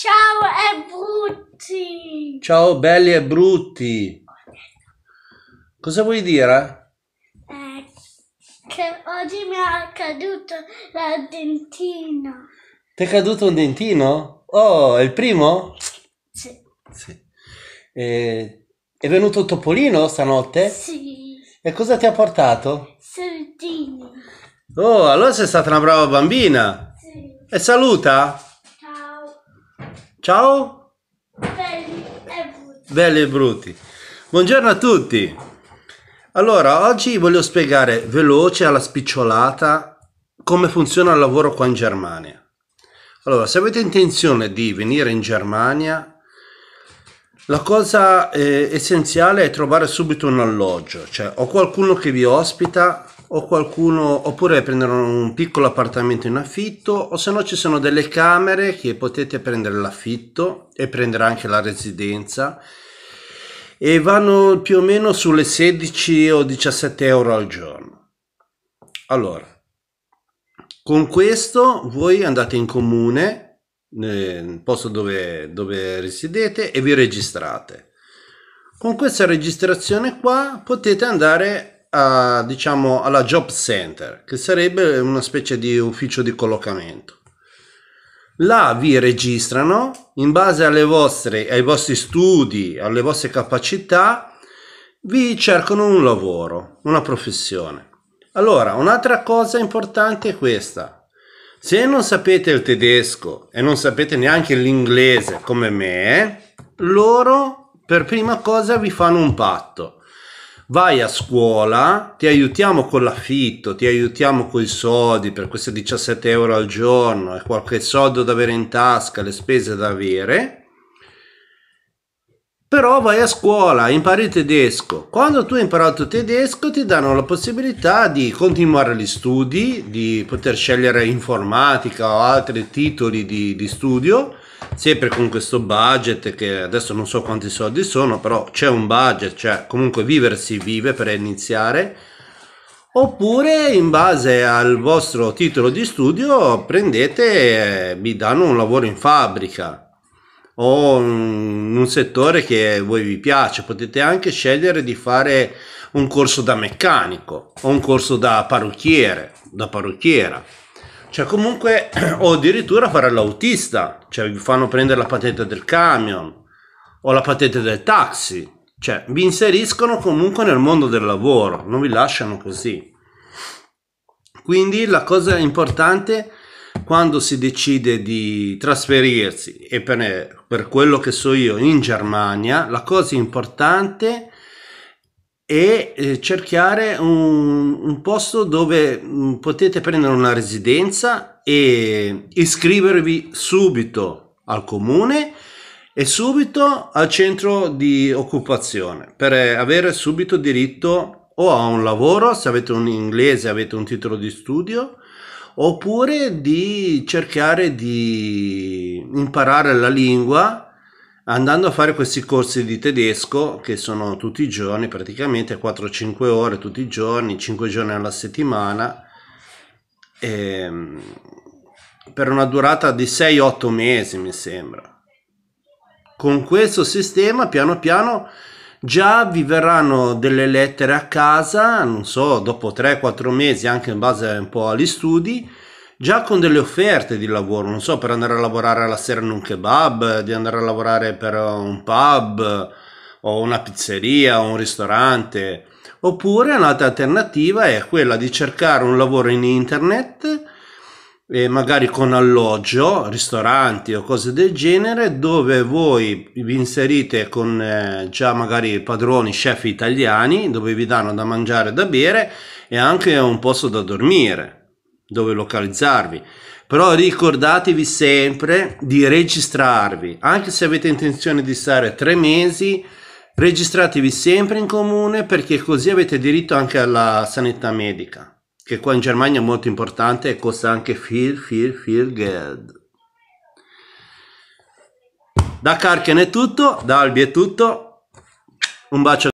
Ciao e brutti! Ciao belli e brutti! Cosa vuoi dire? Eh, che oggi mi è caduto il dentino. Ti è caduto un dentino? Oh, è il primo? Sì. sì. Eh, è venuto Topolino stanotte? Sì. E cosa ti ha portato? Sardini. Oh, allora sei stata una brava bambina. Sì. E saluta? Ciao! Belli e brutti. Belli e brutti. Buongiorno a tutti. Allora, oggi voglio spiegare veloce alla spicciolata come funziona il lavoro qua in Germania. Allora, se avete intenzione di venire in Germania, la cosa eh, essenziale è trovare subito un alloggio, cioè o qualcuno che vi ospita o qualcuno oppure prendere un piccolo appartamento in affitto o se no ci sono delle camere che potete prendere l'affitto e prendere anche la residenza e vanno più o meno sulle 16 o 17 euro al giorno allora con questo voi andate in comune nel posto dove, dove risiedete e vi registrate con questa registrazione qua potete andare a, diciamo, alla job center, che sarebbe una specie di ufficio di collocamento. Là vi registrano in base vostre, ai vostri studi, alle vostre capacità, vi cercano un lavoro, una professione. Allora, un'altra cosa importante è questa. Se non sapete il tedesco e non sapete neanche l'inglese come me, loro per prima cosa vi fanno un patto vai a scuola, ti aiutiamo con l'affitto, ti aiutiamo con i soldi per questi 17 euro al giorno e qualche soldo da avere in tasca, le spese da avere. Però vai a scuola, impari il tedesco. Quando tu hai imparato il tedesco ti danno la possibilità di continuare gli studi, di poter scegliere informatica o altri titoli di, di studio sempre con questo budget che adesso non so quanti soldi sono però c'è un budget cioè comunque viversi vive per iniziare oppure in base al vostro titolo di studio prendete vi danno un lavoro in fabbrica o in un settore che voi vi piace potete anche scegliere di fare un corso da meccanico o un corso da parrucchiere da parrucchiera cioè comunque, o addirittura fare l'autista, cioè vi fanno prendere la patente del camion o la patente del taxi, cioè vi inseriscono comunque nel mondo del lavoro, non vi lasciano così. Quindi la cosa importante quando si decide di trasferirsi e per, per quello che so io in Germania, la cosa importante è e eh, cerchiare un, un, posto dove mm, potete prendere una residenza e iscrivervi subito al comune e subito al centro di occupazione per eh, avere subito diritto o a un lavoro se avete un inglese avete un titolo di studio oppure di cercare di imparare la lingua andando a fare questi corsi di tedesco che sono tutti i giorni praticamente 4-5 ore tutti i giorni 5 giorni alla settimana ehm, per una durata di 6-8 mesi mi sembra con questo sistema piano piano già vi verranno delle lettere a casa non so dopo 3-4 mesi anche in base un po' agli studi già con delle offerte di lavoro, non so, per andare a lavorare alla sera in un kebab, di andare a lavorare per eh, un pub o una pizzeria o un ristorante. Oppure un'altra alternativa è quella di cercare un lavoro in internet, e magari con alloggio, ristoranti o cose del genere, dove voi vi inserite con eh, già magari padroni, chef italiani, dove vi danno da mangiare e da bere e anche un posto da dormire dove localizzarvi. Però ricordatevi sempre di registrarvi, anche se avete intenzione di stare tre mesi, registratevi sempre in comune perché così avete diritto anche alla sanità medica, che qua in Germania è molto importante e costa anche viel, viel, viel Geld. Da Karken è tutto, da Albi è tutto, un bacio.